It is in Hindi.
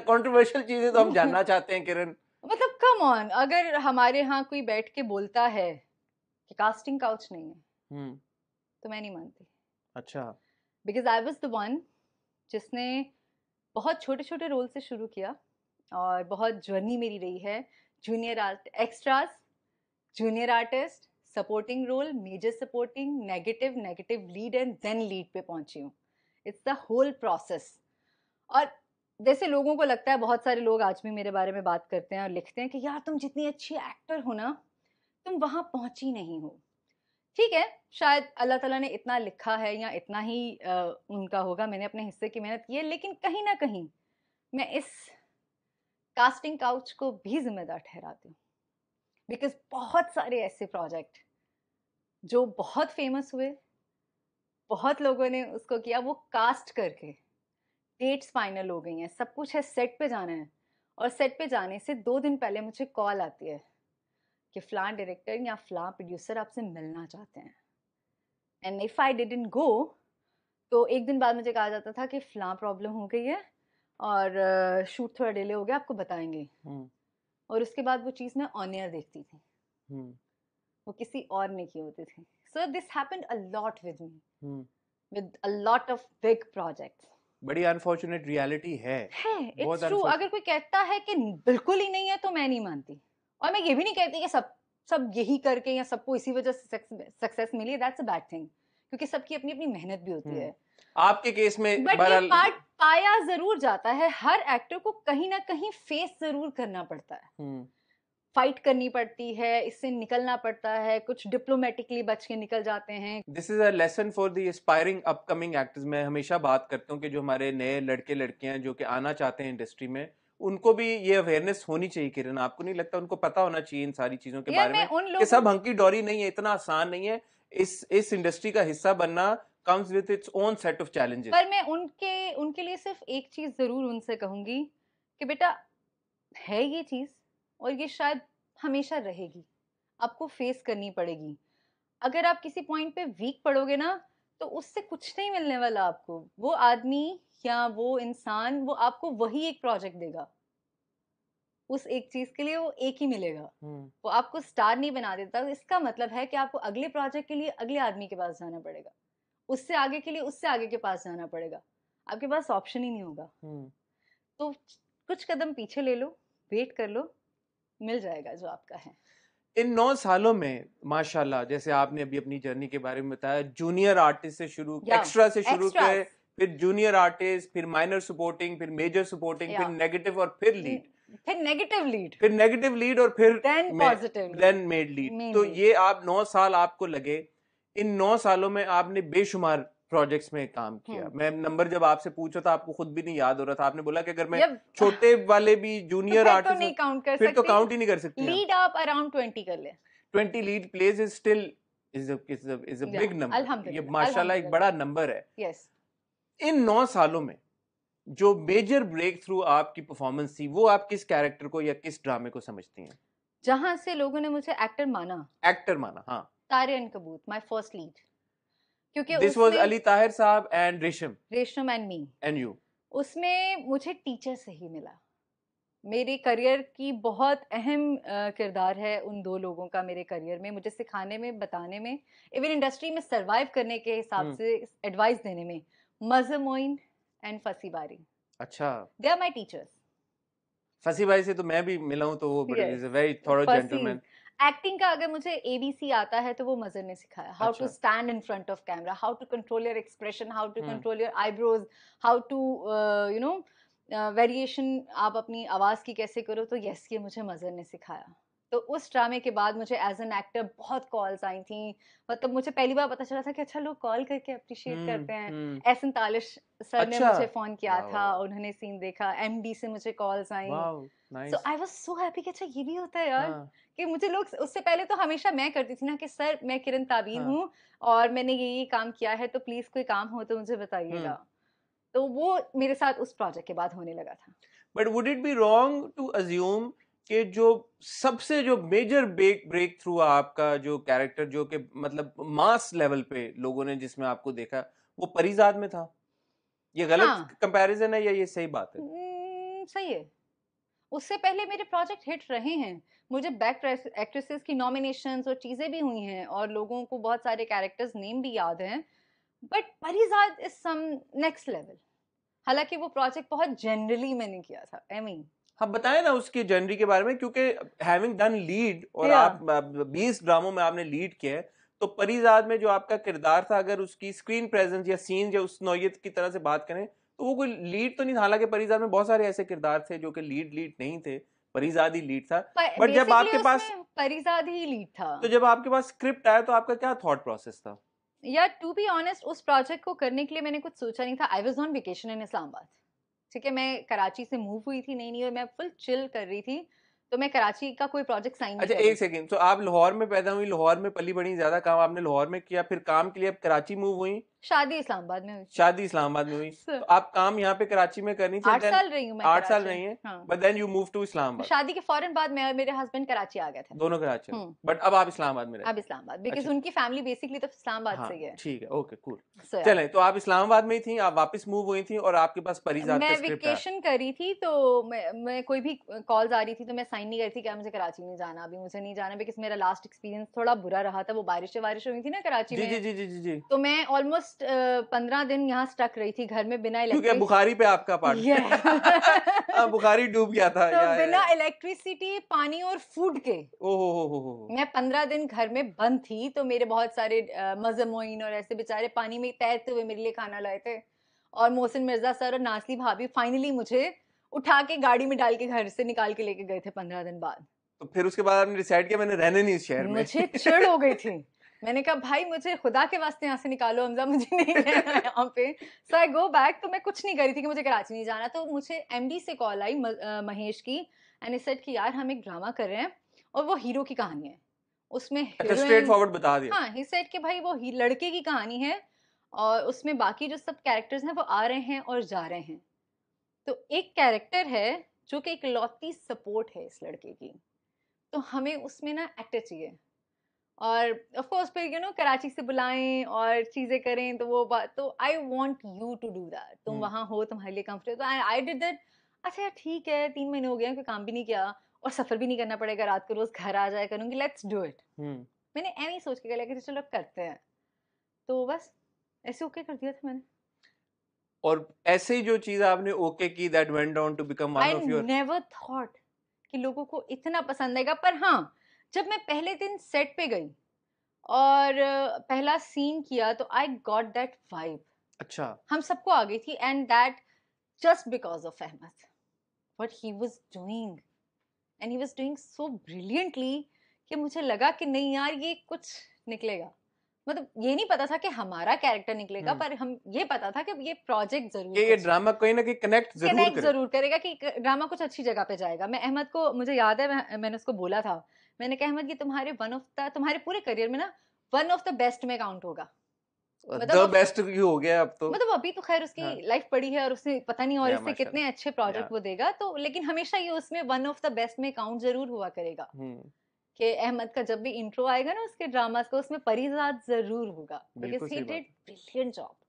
कंट्रोवर्शियल चीजें तो हम जानना चाहते हैं किरण मतलब कम ऑन अगर हमारे यहाँ कोई बैठ के बोलता है कि कास्टिंग काउच नहीं है हम्म। तो मैं नहीं मानती अच्छा because I was the one जिसने बहुत छोटे छोटे रोल से शुरू किया और बहुत जर्नी मेरी रही है junior art extras junior artist supporting role major supporting negative negative lead and then lead पे पहुंची हूँ इट्स द होल प्रोसेस और जैसे लोगों को लगता है बहुत सारे लोग आज भी मेरे बारे में बात करते हैं और लिखते हैं कि यार तुम जितनी अच्छी एक्टर हो ना तुम वहाँ पहुँची नहीं हो ठीक है शायद अल्लाह ताला ने इतना लिखा है या इतना ही आ, उनका होगा मैंने अपने हिस्से की मेहनत की है लेकिन कहीं ना कहीं मैं इस कास्टिंग काउच को भी जिम्मेदार ठहराती हूँ बिकॉज बहुत सारे ऐसे प्रोजेक्ट जो बहुत फेमस हुए बहुत लोगों ने उसको किया वो कास्ट करके डेट्स फाइनल हो गई हैं सब कुछ है सेट पे जाना है और सेट पे जाने से दो दिन पहले मुझे कॉल आती है कि फ्ला डायरेक्टर या फ्ला प्रोड्यूसर आपसे मिलना चाहते हैं and if I didn't go तो एक दिन बाद मुझे कहा जाता था कि फ्ला प्रॉब्लम हो गई है और शूट थोड़ा डिले हो गया आपको बताएंगे hmm. और उसके बाद वो चीज़ मैं ऑन एयर देखती थी hmm. वो किसी और ने की होती थी so this happened a lot with me with a lot of big projects बड़ी अनफॉर्चुनेट रियलिटी है है इट्स ट्रू अगर कोई कहता है कि बिल्कुल ही नहीं है तो मैं नहीं मानती और मैं ये भी नहीं कहती कि सब सब यही करके या सबको इसी वजह से सक्सेस मिली दैट्स अ बैड थिंग क्योंकि सबकी अपनी अपनी मेहनत भी होती है हम्म। आपके केस में बट बरल... पार्ट पाया जरूर जाता है हर एक्टर को कहीं ना कहीं फेस जरूर करना पड़ता है हम्म। फाइट करनी पड़ती है इससे निकलना पड़ता है कुछ डिप्लोमेटिकली बच के निकल जाते हैं this is a lesson for the aspiring upcoming actors मैं हमेशा बात करता हूँ कि जो हमारे नए लड़के हैं जो कि आना चाहते हैं इंडस्ट्री में उनको भी ये अवेयरनेस होनी चाहिए किरण आपको नहीं लगता उनको पता होना चाहिए इन सारी चीजों के बारे में कि सब हंकी डोरी नहीं है इतना आसान नहीं है इस इस इंडस्ट्री का हिस्सा बनना comes with its own set of challenges पर मैं उनके उनके लिए सिर्फ एक चीज जरूर उनसे कहूंगी कि बेटा है ये चीज और ये शायद हमेशा रहेगी आपको फेस करनी पड़ेगी अगर आप किसी पॉइंट पे वीक पड़ोगे ना तो उससे कुछ नहीं मिलने वाला आपको वो आदमी या वो इंसान वो आपको वही एक प्रोजेक्ट देगा उस एक चीज के लिए वो एक ही मिलेगा hmm. वो आपको स्टार नहीं बना देता इसका मतलब है कि आपको अगले प्रोजेक्ट के लिए अगले आदमी के पास जाना पड़ेगा उससे आगे के लिए उससे आगे के पास जाना पड़ेगा आपके पास ऑप्शन ही नहीं होगा hmm. तो कुछ कदम पीछे ले लो वेट कर लो मिल जाएगा जो आपका है इन नौ सालों में माशाल्लाह जैसे आपने अभी अपनी जर्नी के बारे में बताया जूनियर आर्टिस्ट से शुरू एक्स्ट्रा से शुरू किए फिर जूनियर आर्टिस्ट फिर माइनर सपोर्टिंग फिर मेजर सपोर्टिंग फिर नेगेटिव और फिर लीड फिर नेगेटिव लीड फिर नेगेटिव लीड और फिर then positive then made lead तो ये आप नौ साल आपको लगे इन नौ सालों में आपने बेशुमार प्रोजेक्ट्स में काम किया हम्म। मैं नंबर जब आपसे पूछा था आपको खुद भी नहीं याद हो रहा था आपने बोला कि अगर मैं छोटे वाले भी जूनियर तो आर्टिस्ट तो नहीं काउंट कर फिर तो काउंट ही नहीं कर सकते लीड आप अराउंड ट्वेंटी कर ले twenty lead places is still is is a big number ये माशाल्लाह एक बड़ा नंबर है यस इन नौ सालों में जो मेजर ब्रेक थ्रू आपकी परफॉर्मेंस थी वो आप किस कैरेक्टर को या किस ड्रामे को समझती हैं जहां से लोगों ने मुझे एक्टर माना एक्टर माना हाँ Taare Ankaboot my first lead क्योंकि दिस वाज अली ताहिर साहब एंड रेशम रेशम एंड मी एंड यू उसमें मुझे टीचर से ही मिला मेरे करियर की बहुत अहम किरदार है उन दो लोगों का मेरे करियर में मुझे सिखाने में बताने में इवन इंडस्ट्री में सरवाइव करने के हिसाब hmm. से एडवाइस देने में मजमोइन एंड फसीबारी अच्छा they are my teachers Faseeh Bari से तो मैं भी मिला हूं तो वो is a very thorough gentleman acting का अगर मुझे एबीसी आता है तो वो मजर ने सिखाया how to stand in front of camera how to control your expression how to control your eyebrows how to you know variation आप अपनी आवाज़ की कैसे करो तो यस ये मुझे मजर ने सिखाया तो उस ड्रामे के बाद मुझे एज एन एक्टर बहुत कॉल्स आई थी मतलब मुझे पहली बार पता चला था कि अच्छा लोग कॉल करके अप्रिशिएट हम्म, करते हैं एस एन तालिश सर अच्छा, ने मुझे फोन किया था उन्होंने सीन देखा एमडी से मुझे कॉल्स आई so I was so happy कि अच्छा ये भी होता है यार हाँ. कि मुझे लोग उससे पहले तो हमेशा मैं करती थी ना कि सर मैं किरण ताबीर हाँ. हूँ और मैंने ये ये काम किया है तो प्लीज कोई काम हो तो मुझे बताइएगा हम्म। तो वो मेरे साथ उस प्रोजेक्ट के बाद होने लगा था but would it be wrong to assume कि जो सबसे जो मेजर ब्रेक ब्रेक थ्रू आपका जो कैरेक्टर जो कि मतलब मास लेवल पे लोगों ने जिसमें आपको देखा वो परिजाद में था ये गलत हाँ। कंपैरिजन है या ये सही बात है हम्म, सही है उससे पहले मेरे प्रोजेक्ट हिट रहे हैं मुझे बैक एक्ट्रेसेस की नॉमिनेशन और चीज़ें भी हुई हैं और लोगों को बहुत सारे कैरेक्टर्स नेम भी याद हैं but Parizaad is some next level हालांकि वो प्रोजेक्ट बहुत जनरली मैंने किया था आई I मीन mean, हम बताएं ना उसके जनरी के बारे में क्योंकि हैविंग डन लीड और आप बीस ड्रामों में आपने लीड किया है तो परिजाद में जो आपका किरदार था अगर उसकी स्क्रीन प्रेजेंस या सीन या उस नोयत की तरह से बात करें तो वो कोई लीड तो नहीं था हालांकि परिजाद में बहुत सारे ऐसे किरदार थे जो कि लीड लीड नहीं थे परिजाद ही लीड था बट जब आपके पास परिजाद ही लीड था तो जब आपके पास स्क्रिप्ट आया तो आपका क्या थॉट प्रोसेस था या टू बी ऑनेस्ट उस प्रोजेक्ट को करने के लिए मैंने कुछ सोचा नहीं था I was on vacation in Islamabad ठीक है मैं कराची से मूव हुई थी नई नहीं और मैं फुल चिल कर रही थी तो मैं कराची का कोई प्रोजेक्ट साइन अच्छा एक सेकंड तो आप लाहौर में पैदा हुई लाहौर में पली बड़ी ज्यादा काम आपने लाहौर में किया फिर काम के लिए आप कराची मूव हुई शादी इस्लामाबाद में हुई शादी इस्लामाबाद में हुई तो आप काम यहाँ पे कराची में करनी थी आठ साल रही हूँ आठ साल रही है but then you move to Islamabad शादी के फौरन बाद मैं मेरे हस्बैंड कराची आ गया था दोनों कराची बट हम्म। अब आप इस्लामाबाद में अब इस्लामाबाद बिकॉज अच्छा। उनकी फैमिली बेसिकली तो इस्लामाबाद हाँ, से है ठीक है ओके कूल चले तो आप इस्लामाबाद में ही थी आप वापस मूव हुई थी और आपके पास परिजात मैं वेकेशन करी थी तो मैं कोई भी कॉल आ रही थी तो मैं साइन नहीं करी थी क्या मुझे कराची में जाना अभी मुझे नहीं जाना बिकॉज मेरा लास्ट एक्सपीरियंस थोड़ा बुरा रहा था वो बारिश वारिश हुई थी ना कराची में जी जी जी जी जी तो मैं ऑलमोस्ट ऑलमोस्ट uh, पंद्रह दिन यहाँ स्टक रही थी घर में बिना क्योंकि बुखारी पे आपका पार्ट yeah. बुखारी डूब गया था तो या, बिना इलेक्ट्रिसिटी पानी और फूड के ओ, हो, हो, हो, मैं पंद्रह दिन घर में बंद थी तो मेरे बहुत सारे uh, मजमोइन और ऐसे बेचारे पानी में तैरते हुए मेरे लिए खाना लाए थे और मोहसिन मिर्जा सर और नासली भाभी फाइनली मुझे उठा के गाड़ी में डाल के घर से निकाल के लेके गए थे पंद्रह दिन बाद तो फिर उसके बाद आपने डिसाइड किया मैंने रहने नहीं इस शहर में मुझे चिड़ हो गई थी मैंने कहा भाई मुझे खुदा के वास्ते यहाँ से निकालो हमजा मुझे नहीं यहाँ पे सो आई गो बैक तो मैं कुछ नहीं करी थी कि मुझे कराची नहीं जाना तो मुझे एम से कॉल आई महेश की एंड सेट की यार हम एक ड्रामा कर रहे हैं और वो हीरो की कहानी है उसमें स्ट्रेट अच्छा, फॉरवर्ड बता दिया हाँ ही सेट कि भाई वो लड़के की कहानी है और उसमें बाकी जो सब कैरेक्टर्स हैं वो आ रहे हैं और जा रहे हैं तो एक कैरेक्टर है जो कि एक लौती सपोर्ट है इस लड़के की तो हमें उसमें ना एक्टर चाहिए और ऑफ कोर्स फिर यू नो कराची से बुलाएं और चीज़ें करें तो वो बात तो I want you to do that तुम हम्म। वहाँ हो तुम्हारे लिए तो आई डिड दैट अच्छा यार ठीक है तीन महीने हो गए कोई काम भी नहीं किया और सफ़र भी नहीं करना पड़ेगा रात को रोज़ घर आ जाया करूँगी लेट्स डू इट मैंने ऐसे ही सोच के लिया कि चलो करते हैं तो बस ऐसे ओके कर दिया था मैंने और ऐसे ही जो चीज़ आपने ओके की that went on to become one of your I never thought कि लोगों को इतना पसंद आएगा पर हाँ जब मैं पहले दिन सेट पे गई और पहला सीन किया तो आई गॉट दैट वाइब अच्छा हम सबको आ गई थी and that just because of Ahmad what he was doing and he was doing so brilliantly कि मुझे लगा कि नहीं यार ये कुछ निकलेगा मतलब ये नहीं पता था कि हमारा कैरेक्टर निकलेगा हम्म। पर हम ये पता था कि ये प्रोजेक्ट जरूर ये, ड्रामा कहीं ना कहीं कनेक्ट जरूर कनेक्ट करे। जरूर करेगा कि ड्रामा कुछ अच्छी जगह पे जाएगा मैं अहमद को मुझे याद है मैं, मैंने उसको बोला था मैंने कहा अहमद ये तुम्हारे वन ऑफ द तुम्हारे पूरे करियर में ना वन ऑफ द बेस्ट में काउंट होगा मतलब बेस्ट हो गया अब तो मतलब अभी तो खैर उसकी हाँ. लाइफ पड़ी है और उसने पता नहीं और इससे कितने अच्छे प्रोजेक्ट वो देगा तो लेकिन हमेशा ये उसमें वन ऑफ द बेस्ट में काउंट जरूर हुआ करेगा हम्म। कि अहमद का जब भी इंट्रो आएगा ना उसके ड्रामास का उसमें परिजात जरूर होगा because he did brilliant job